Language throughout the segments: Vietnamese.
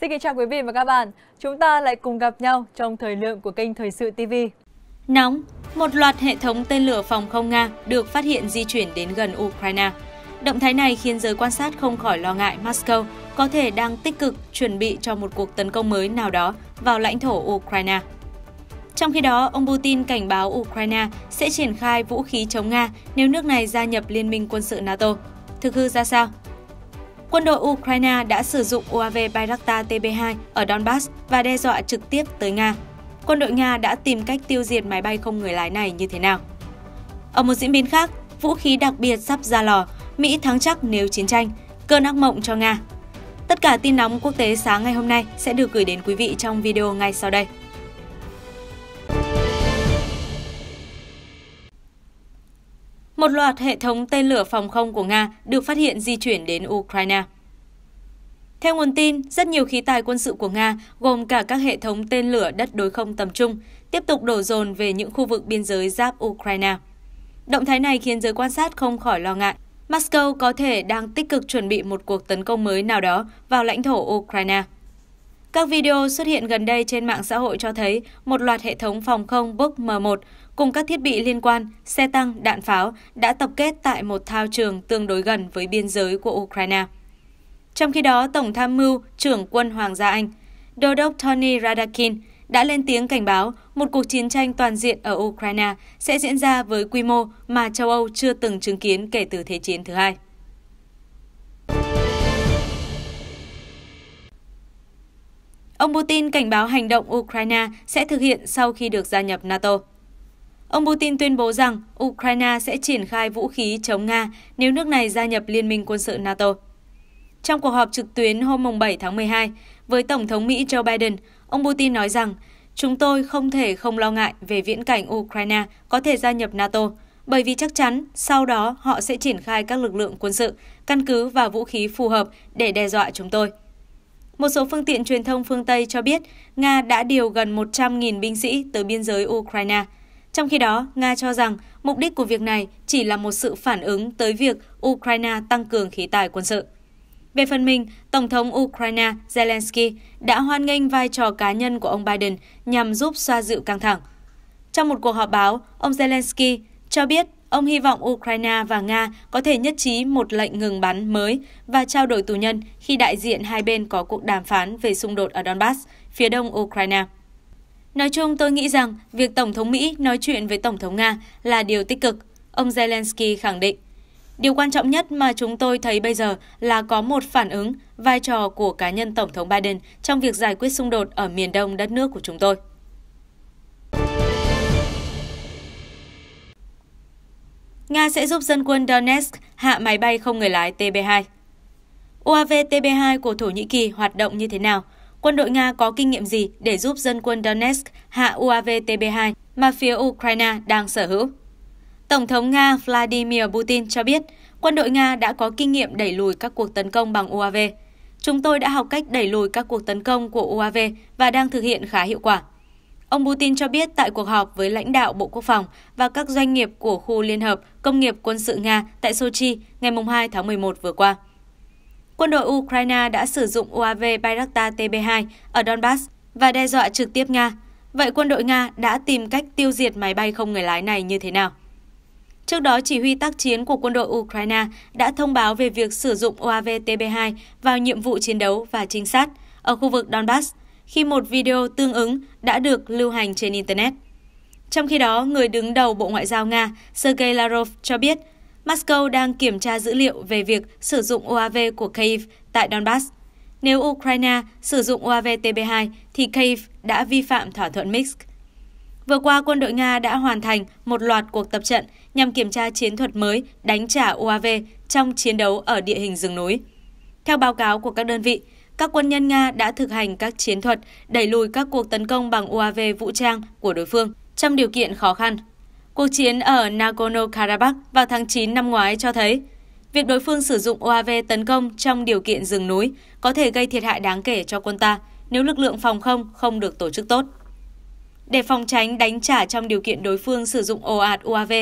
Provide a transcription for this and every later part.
Xin kính chào quý vị và các bạn. Chúng ta lại cùng gặp nhau trong thời lượng của kênh Thời sự TV. Nóng, một loạt hệ thống tên lửa phòng không Nga được phát hiện di chuyển đến gần Ukraine. Động thái này khiến giới quan sát không khỏi lo ngại Moscow có thể đang tích cực chuẩn bị cho một cuộc tấn công mới nào đó vào lãnh thổ Ukraine. Trong khi đó, ông Putin cảnh báo Ukraine sẽ triển khai vũ khí chống Nga nếu nước này gia nhập Liên minh quân sự NATO. Thực hư ra sao? quân đội Ukraine đã sử dụng UAV Bayraktar TB2 ở Donbass và đe dọa trực tiếp tới Nga. Quân đội Nga đã tìm cách tiêu diệt máy bay không người lái này như thế nào? Ở một diễn biến khác, vũ khí đặc biệt sắp ra lò, Mỹ thắng chắc nếu chiến tranh, cơn ác mộng cho Nga. Tất cả tin nóng quốc tế sáng ngày hôm nay sẽ được gửi đến quý vị trong video ngay sau đây. một loạt hệ thống tên lửa phòng không của Nga được phát hiện di chuyển đến Ukraine. Theo nguồn tin, rất nhiều khí tài quân sự của Nga, gồm cả các hệ thống tên lửa đất đối không tầm trung, tiếp tục đổ dồn về những khu vực biên giới giáp Ukraine. Động thái này khiến giới quan sát không khỏi lo ngại. Moscow có thể đang tích cực chuẩn bị một cuộc tấn công mới nào đó vào lãnh thổ Ukraine. Các video xuất hiện gần đây trên mạng xã hội cho thấy một loạt hệ thống phòng không Buk M1 cùng các thiết bị liên quan, xe tăng, đạn pháo đã tập kết tại một thao trường tương đối gần với biên giới của Ukraine. Trong khi đó, Tổng tham mưu trưởng quân Hoàng gia Anh, Đô đốc Tony Radakin đã lên tiếng cảnh báo một cuộc chiến tranh toàn diện ở Ukraine sẽ diễn ra với quy mô mà châu Âu chưa từng chứng kiến kể từ Thế chiến thứ hai. Ông Putin cảnh báo hành động Ukraine sẽ thực hiện sau khi được gia nhập NATO. Ông Putin tuyên bố rằng Ukraine sẽ triển khai vũ khí chống Nga nếu nước này gia nhập Liên minh quân sự NATO. Trong cuộc họp trực tuyến hôm 7 tháng 12 với Tổng thống Mỹ Joe Biden, ông Putin nói rằng chúng tôi không thể không lo ngại về viễn cảnh Ukraine có thể gia nhập NATO, bởi vì chắc chắn sau đó họ sẽ triển khai các lực lượng quân sự, căn cứ và vũ khí phù hợp để đe dọa chúng tôi. Một số phương tiện truyền thông phương Tây cho biết Nga đã điều gần 100.000 binh sĩ tới biên giới Ukraine – trong khi đó, Nga cho rằng mục đích của việc này chỉ là một sự phản ứng tới việc Ukraine tăng cường khí tài quân sự. Về phần mình, Tổng thống Ukraine Zelensky đã hoan nghênh vai trò cá nhân của ông Biden nhằm giúp xoa dịu căng thẳng. Trong một cuộc họp báo, ông Zelensky cho biết ông hy vọng Ukraine và Nga có thể nhất trí một lệnh ngừng bắn mới và trao đổi tù nhân khi đại diện hai bên có cuộc đàm phán về xung đột ở Donbass, phía đông Ukraine. Nói chung tôi nghĩ rằng việc Tổng thống Mỹ nói chuyện với Tổng thống Nga là điều tích cực, ông Zelensky khẳng định. Điều quan trọng nhất mà chúng tôi thấy bây giờ là có một phản ứng vai trò của cá nhân Tổng thống Biden trong việc giải quyết xung đột ở miền đông đất nước của chúng tôi. Nga sẽ giúp dân quân Donetsk hạ máy bay không người lái TB2. UAV TB2 của Thổ Nhĩ Kỳ hoạt động như thế nào? quân đội Nga có kinh nghiệm gì để giúp dân quân Donetsk hạ UAV TB2 mà phía Ukraine đang sở hữu. Tổng thống Nga Vladimir Putin cho biết, quân đội Nga đã có kinh nghiệm đẩy lùi các cuộc tấn công bằng UAV. Chúng tôi đã học cách đẩy lùi các cuộc tấn công của UAV và đang thực hiện khá hiệu quả. Ông Putin cho biết tại cuộc họp với lãnh đạo Bộ Quốc phòng và các doanh nghiệp của khu Liên hợp Công nghiệp Quân sự Nga tại Sochi ngày 2 tháng 11 vừa qua quân đội Ukraine đã sử dụng UAV Bayraktar TB2 ở Donbass và đe dọa trực tiếp Nga. Vậy quân đội Nga đã tìm cách tiêu diệt máy bay không người lái này như thế nào? Trước đó, chỉ huy tác chiến của quân đội Ukraine đã thông báo về việc sử dụng UAV TB2 vào nhiệm vụ chiến đấu và trinh sát ở khu vực Donbass, khi một video tương ứng đã được lưu hành trên Internet. Trong khi đó, người đứng đầu Bộ Ngoại giao Nga Sergei Lavrov cho biết Moscow đang kiểm tra dữ liệu về việc sử dụng UAV của Kyiv tại Donbass. Nếu Ukraine sử dụng UAV TB2 thì Kyiv đã vi phạm thỏa thuận Minsk. Vừa qua, quân đội Nga đã hoàn thành một loạt cuộc tập trận nhằm kiểm tra chiến thuật mới đánh trả UAV trong chiến đấu ở địa hình rừng núi. Theo báo cáo của các đơn vị, các quân nhân Nga đã thực hành các chiến thuật đẩy lùi các cuộc tấn công bằng UAV vũ trang của đối phương trong điều kiện khó khăn. Cuộc chiến ở Nagorno-Karabakh vào tháng 9 năm ngoái cho thấy việc đối phương sử dụng UAV tấn công trong điều kiện rừng núi có thể gây thiệt hại đáng kể cho quân ta nếu lực lượng phòng không không được tổ chức tốt. Để phòng tránh đánh trả trong điều kiện đối phương sử dụng ồ ạt UAV,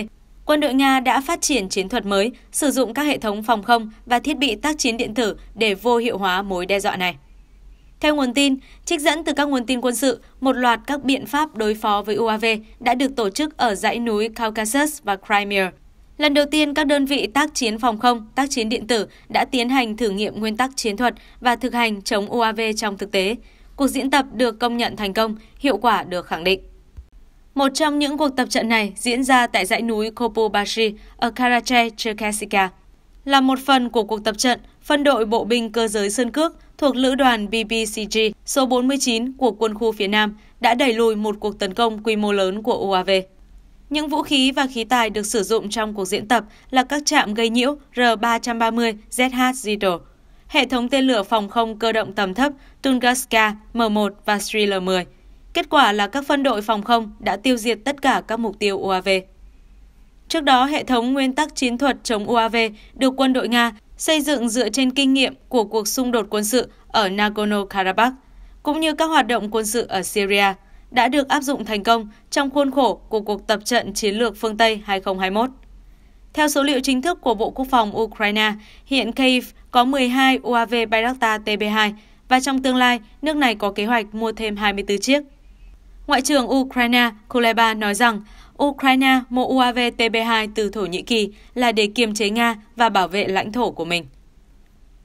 quân đội Nga đã phát triển chiến thuật mới sử dụng các hệ thống phòng không và thiết bị tác chiến điện tử để vô hiệu hóa mối đe dọa này. Theo nguồn tin, trích dẫn từ các nguồn tin quân sự, một loạt các biện pháp đối phó với UAV đã được tổ chức ở dãy núi Caucasus và Crimea. Lần đầu tiên, các đơn vị tác chiến phòng không, tác chiến điện tử đã tiến hành thử nghiệm nguyên tắc chiến thuật và thực hành chống UAV trong thực tế. Cuộc diễn tập được công nhận thành công, hiệu quả được khẳng định. Một trong những cuộc tập trận này diễn ra tại dãy núi Kopobashi ở Karachay, Cherkessia. Là một phần của cuộc tập trận, phân đội bộ binh cơ giới Sơn Cước thuộc lữ đoàn BBCG số 49 của quân khu phía Nam đã đẩy lùi một cuộc tấn công quy mô lớn của UAV. Những vũ khí và khí tài được sử dụng trong cuộc diễn tập là các trạm gây nhiễu R-330 ZH Zito, hệ thống tên lửa phòng không cơ động tầm thấp Tunguska M1 và Striller 10. Kết quả là các phân đội phòng không đã tiêu diệt tất cả các mục tiêu UAV. Trước đó, hệ thống nguyên tắc chiến thuật chống UAV được quân đội Nga xây dựng dựa trên kinh nghiệm của cuộc xung đột quân sự ở Nagorno-Karabakh, cũng như các hoạt động quân sự ở Syria, đã được áp dụng thành công trong khuôn khổ của cuộc tập trận chiến lược phương Tây 2021. Theo số liệu chính thức của Bộ Quốc phòng Ukraine, hiện Kyiv có 12 UAV Bayraktar TB2 và trong tương lai, nước này có kế hoạch mua thêm 24 chiếc. Ngoại trưởng Ukraine Kuleba nói rằng Ukraine mua UAV TB2 từ Thổ Nhĩ Kỳ là để kiềm chế Nga và bảo vệ lãnh thổ của mình.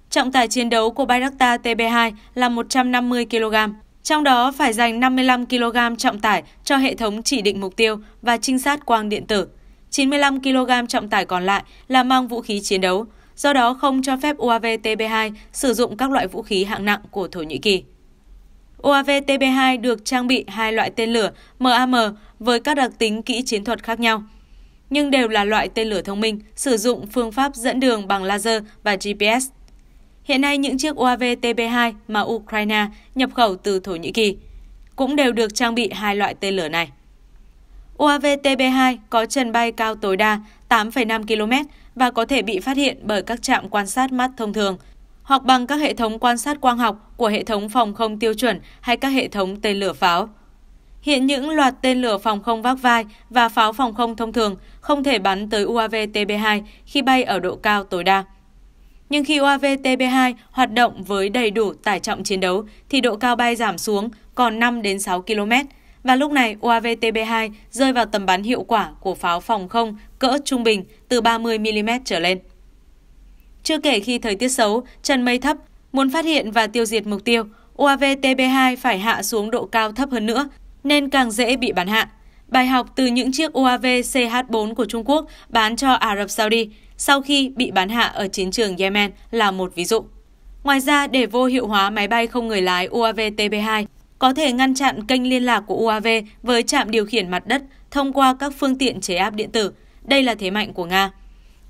Trọng tải chiến đấu của Bayraktar TB2 là 150 kg, trong đó phải dành 55 kg trọng tải cho hệ thống chỉ định mục tiêu và trinh sát quang điện tử. 95 kg trọng tải còn lại là mang vũ khí chiến đấu, do đó không cho phép UAV TB2 sử dụng các loại vũ khí hạng nặng của Thổ Nhĩ Kỳ. UAV TB2 được trang bị hai loại tên lửa MAM với các đặc tính kỹ chiến thuật khác nhau. Nhưng đều là loại tên lửa thông minh, sử dụng phương pháp dẫn đường bằng laser và GPS. Hiện nay những chiếc UAV TB2 mà Ukraine nhập khẩu từ Thổ Nhĩ Kỳ cũng đều được trang bị hai loại tên lửa này. UAV TB2 có trần bay cao tối đa 8,5 km và có thể bị phát hiện bởi các trạm quan sát mắt thông thường hoặc bằng các hệ thống quan sát quang học của hệ thống phòng không tiêu chuẩn hay các hệ thống tên lửa pháo. Hiện những loạt tên lửa phòng không vác vai và pháo phòng không thông thường không thể bắn tới UAV TB2 khi bay ở độ cao tối đa. Nhưng khi UAV TB2 hoạt động với đầy đủ tải trọng chiến đấu thì độ cao bay giảm xuống còn 5 đến 6 km và lúc này UAV TB2 rơi vào tầm bắn hiệu quả của pháo phòng không cỡ trung bình từ 30 mm trở lên. Chưa kể khi thời tiết xấu, chân mây thấp, muốn phát hiện và tiêu diệt mục tiêu, UAV TB2 phải hạ xuống độ cao thấp hơn nữa nên càng dễ bị bán hạ. Bài học từ những chiếc UAV CH-4 của Trung Quốc bán cho Ả Rập Saudi sau khi bị bán hạ ở chiến trường Yemen là một ví dụ. Ngoài ra, để vô hiệu hóa máy bay không người lái UAV TB2, có thể ngăn chặn kênh liên lạc của UAV với trạm điều khiển mặt đất thông qua các phương tiện chế áp điện tử. Đây là thế mạnh của Nga.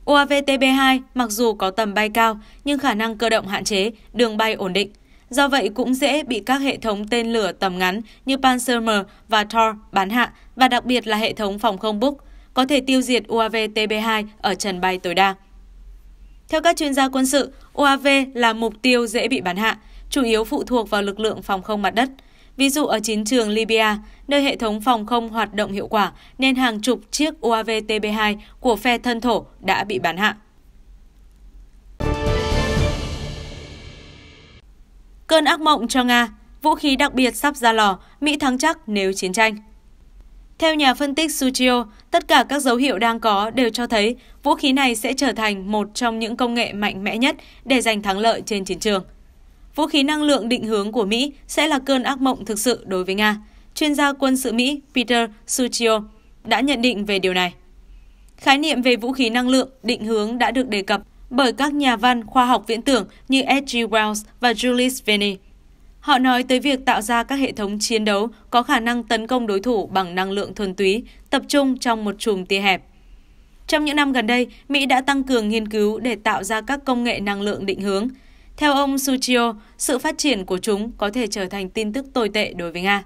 UAV TB2 mặc dù có tầm bay cao nhưng khả năng cơ động hạn chế, đường bay ổn định – Do vậy cũng dễ bị các hệ thống tên lửa tầm ngắn như Panzermer và Thor bắn hạ và đặc biệt là hệ thống phòng không Buk có thể tiêu diệt UAV TB2 ở trần bay tối đa. Theo các chuyên gia quân sự, UAV là mục tiêu dễ bị bắn hạ, chủ yếu phụ thuộc vào lực lượng phòng không mặt đất. Ví dụ ở chiến trường Libya, nơi hệ thống phòng không hoạt động hiệu quả nên hàng chục chiếc UAV TB2 của phe thân thổ đã bị bắn hạ. Cơn ác mộng cho Nga, vũ khí đặc biệt sắp ra lò, Mỹ thắng chắc nếu chiến tranh. Theo nhà phân tích Suchio, tất cả các dấu hiệu đang có đều cho thấy vũ khí này sẽ trở thành một trong những công nghệ mạnh mẽ nhất để giành thắng lợi trên chiến trường. Vũ khí năng lượng định hướng của Mỹ sẽ là cơn ác mộng thực sự đối với Nga. Chuyên gia quân sự Mỹ Peter Suchio đã nhận định về điều này. Khái niệm về vũ khí năng lượng định hướng đã được đề cập bởi các nhà văn, khoa học viễn tưởng như H.G. Wells và Julius Verne. Họ nói tới việc tạo ra các hệ thống chiến đấu có khả năng tấn công đối thủ bằng năng lượng thuần túy, tập trung trong một chùm tia hẹp. Trong những năm gần đây, Mỹ đã tăng cường nghiên cứu để tạo ra các công nghệ năng lượng định hướng. Theo ông Suchio, sự phát triển của chúng có thể trở thành tin tức tồi tệ đối với Nga.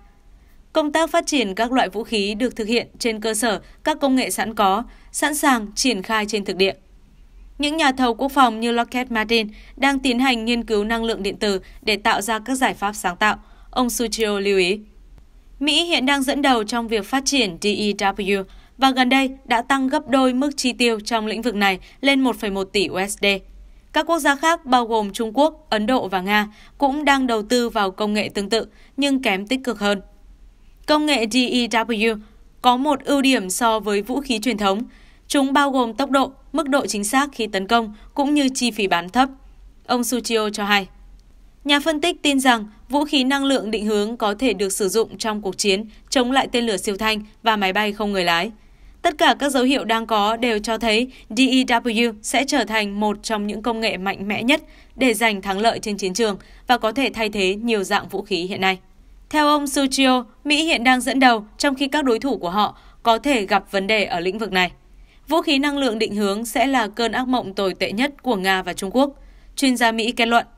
Công tác phát triển các loại vũ khí được thực hiện trên cơ sở các công nghệ sẵn có, sẵn sàng triển khai trên thực địa. Những nhà thầu quốc phòng như Lockheed Martin đang tiến hành nghiên cứu năng lượng điện tử để tạo ra các giải pháp sáng tạo, ông Suchio lưu ý. Mỹ hiện đang dẫn đầu trong việc phát triển DEW và gần đây đã tăng gấp đôi mức chi tiêu trong lĩnh vực này lên 1,1 tỷ USD. Các quốc gia khác bao gồm Trung Quốc, Ấn Độ và Nga cũng đang đầu tư vào công nghệ tương tự nhưng kém tích cực hơn. Công nghệ DEW có một ưu điểm so với vũ khí truyền thống, Chúng bao gồm tốc độ, mức độ chính xác khi tấn công cũng như chi phí bán thấp. Ông Suchio cho hay. Nhà phân tích tin rằng vũ khí năng lượng định hướng có thể được sử dụng trong cuộc chiến chống lại tên lửa siêu thanh và máy bay không người lái. Tất cả các dấu hiệu đang có đều cho thấy DEW sẽ trở thành một trong những công nghệ mạnh mẽ nhất để giành thắng lợi trên chiến trường và có thể thay thế nhiều dạng vũ khí hiện nay. Theo ông Suchio, Mỹ hiện đang dẫn đầu trong khi các đối thủ của họ có thể gặp vấn đề ở lĩnh vực này. Vũ khí năng lượng định hướng sẽ là cơn ác mộng tồi tệ nhất của Nga và Trung Quốc. Chuyên gia Mỹ kết luận.